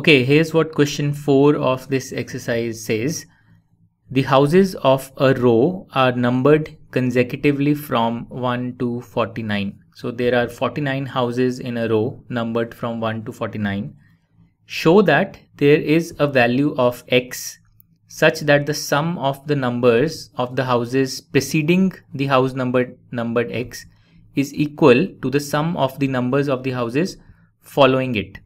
Okay, here's what question 4 of this exercise says. The houses of a row are numbered consecutively from 1 to 49. So there are 49 houses in a row numbered from 1 to 49. Show that there is a value of x such that the sum of the numbers of the houses preceding the house numbered numbered x is equal to the sum of the numbers of the houses following it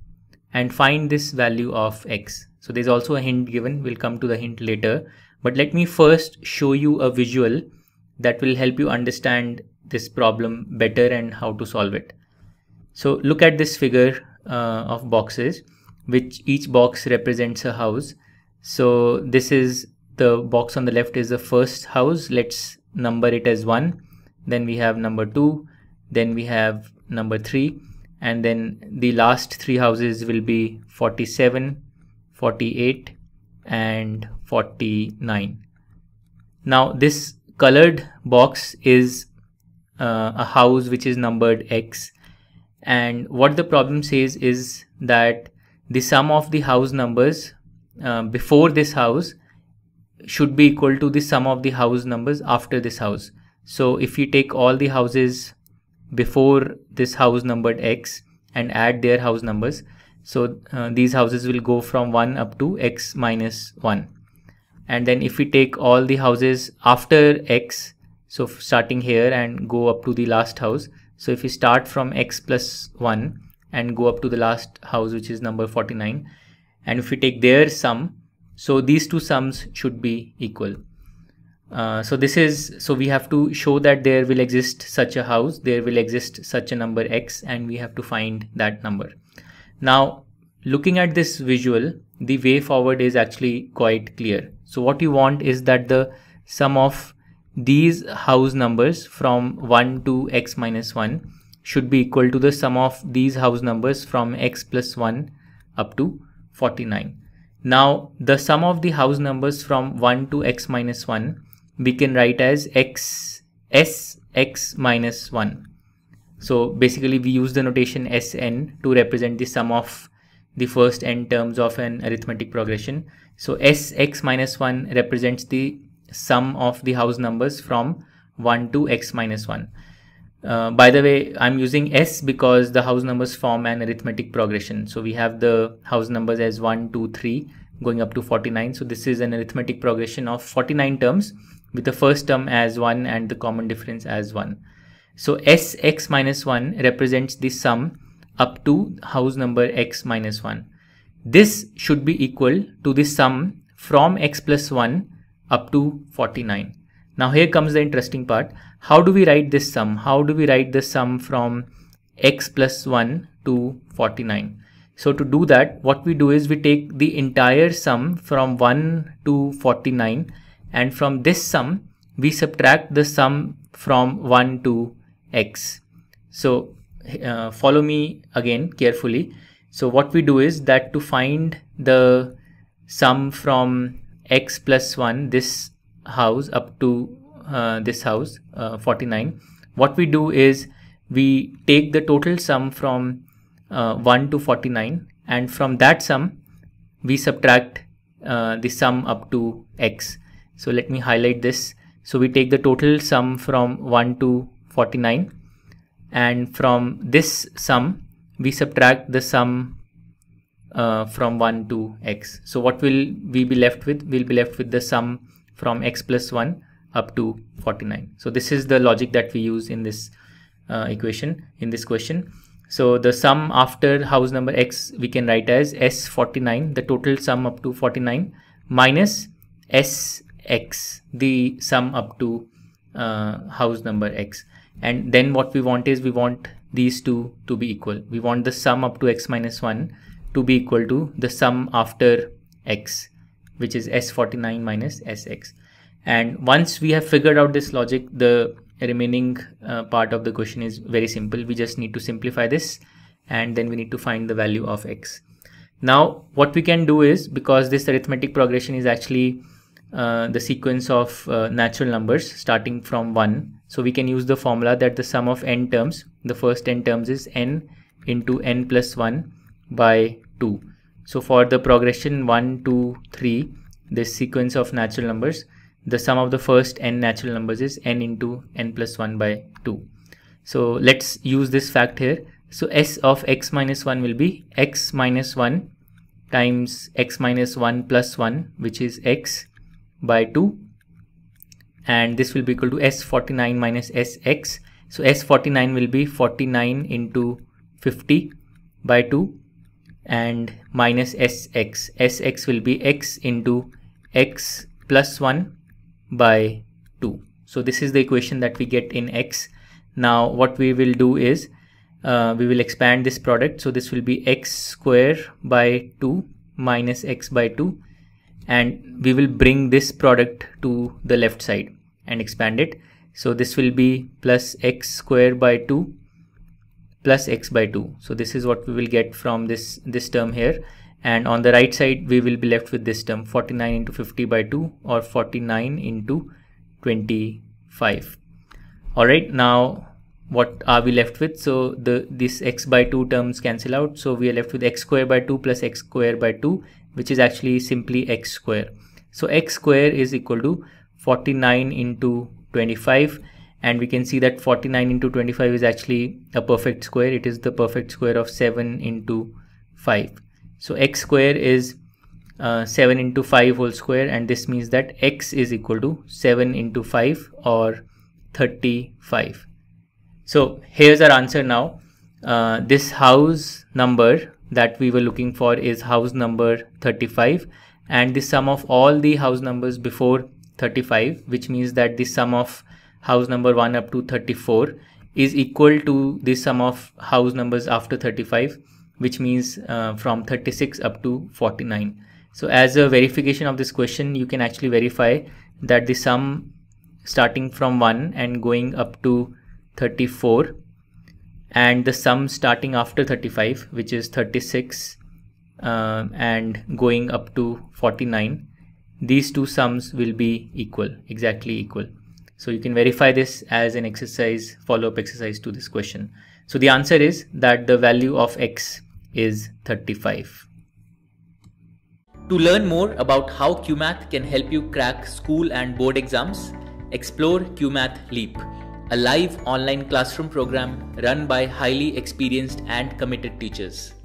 and find this value of x. So there's also a hint given. We'll come to the hint later. But let me first show you a visual that will help you understand this problem better and how to solve it. So look at this figure uh, of boxes, which each box represents a house. So this is the box on the left is the first house. Let's number it as one. Then we have number two. Then we have number three and then the last three houses will be 47 48 and 49 now this colored box is uh, a house which is numbered x and what the problem says is that the sum of the house numbers uh, before this house should be equal to the sum of the house numbers after this house so if you take all the houses before this house numbered x and add their house numbers. So uh, these houses will go from 1 up to x minus 1. And then if we take all the houses after x, so starting here and go up to the last house. So if we start from x plus 1 and go up to the last house, which is number 49, and if we take their sum, so these two sums should be equal. Uh, so this is so we have to show that there will exist such a house there will exist such a number x and we have to find that number now looking at this visual the way forward is actually quite clear so what you want is that the sum of these house numbers from 1 to x minus 1 should be equal to the sum of these house numbers from x plus 1 up to 49 now the sum of the house numbers from 1 to x minus 1 we can write as x s x minus 1. So basically we use the notation Sn to represent the sum of the first n terms of an arithmetic progression. So Sx minus 1 represents the sum of the house numbers from 1 to x minus 1. Uh, by the way, I'm using S because the house numbers form an arithmetic progression. So we have the house numbers as 1, 2, 3 going up to 49. So this is an arithmetic progression of 49 terms with the first term as 1 and the common difference as 1. So Sx minus 1 represents the sum up to house number x minus 1. This should be equal to the sum from x plus 1 up to 49. Now here comes the interesting part. How do we write this sum? How do we write the sum from x plus 1 to 49? So to do that, what we do is we take the entire sum from 1 to 49 and from this sum we subtract the sum from 1 to x. So uh, follow me again carefully. So what we do is that to find the sum from x plus 1 this house up to uh, this house uh, 49 what we do is we take the total sum from uh, 1 to 49 and from that sum we subtract uh, the sum up to x so let me highlight this. So we take the total sum from 1 to 49 and from this sum we subtract the sum uh, from 1 to x. So what will we be left with? We'll be left with the sum from x plus 1 up to 49. So this is the logic that we use in this uh, equation, in this question. So the sum after house number x we can write as S49, the total sum up to 49 minus S x, the sum up to uh, house number x. And then what we want is we want these two to be equal. We want the sum up to x minus 1 to be equal to the sum after x, which is s49 minus sx. And once we have figured out this logic, the remaining uh, part of the question is very simple. We just need to simplify this and then we need to find the value of x. Now, what we can do is because this arithmetic progression is actually uh, the sequence of uh, natural numbers starting from 1. So we can use the formula that the sum of n terms, the first n terms is n into n plus 1 by 2. So for the progression 1, 2, 3, this sequence of natural numbers, the sum of the first n natural numbers is n into n plus 1 by 2. So let's use this fact here. So s of x minus 1 will be x minus 1 times x minus 1 plus 1 which is x by 2 and this will be equal to S49 minus SX. So S49 will be 49 into 50 by 2 and minus SX. SX will be X into X plus 1 by 2. So this is the equation that we get in X. Now what we will do is uh, we will expand this product. So this will be X square by 2 minus X by 2 and we will bring this product to the left side and expand it so this will be plus x square by 2 plus x by 2 so this is what we will get from this this term here and on the right side we will be left with this term 49 into 50 by 2 or 49 into 25 all right now what are we left with so the this x by 2 terms cancel out so we are left with x square by 2 plus x square by 2 which is actually simply x square. So x square is equal to 49 into 25 and we can see that 49 into 25 is actually a perfect square. It is the perfect square of 7 into 5. So x square is uh, 7 into 5 whole square and this means that x is equal to 7 into 5 or 35. So here's our answer now. Uh, this house number that we were looking for is house number 35 and the sum of all the house numbers before 35 which means that the sum of house number 1 up to 34 is equal to the sum of house numbers after 35 which means uh, from 36 up to 49 so as a verification of this question you can actually verify that the sum starting from 1 and going up to 34 and the sum starting after 35 which is 36 uh, and going up to 49 these two sums will be equal exactly equal so you can verify this as an exercise follow-up exercise to this question so the answer is that the value of x is 35 to learn more about how qmath can help you crack school and board exams explore qmath leap a live online classroom program run by highly experienced and committed teachers.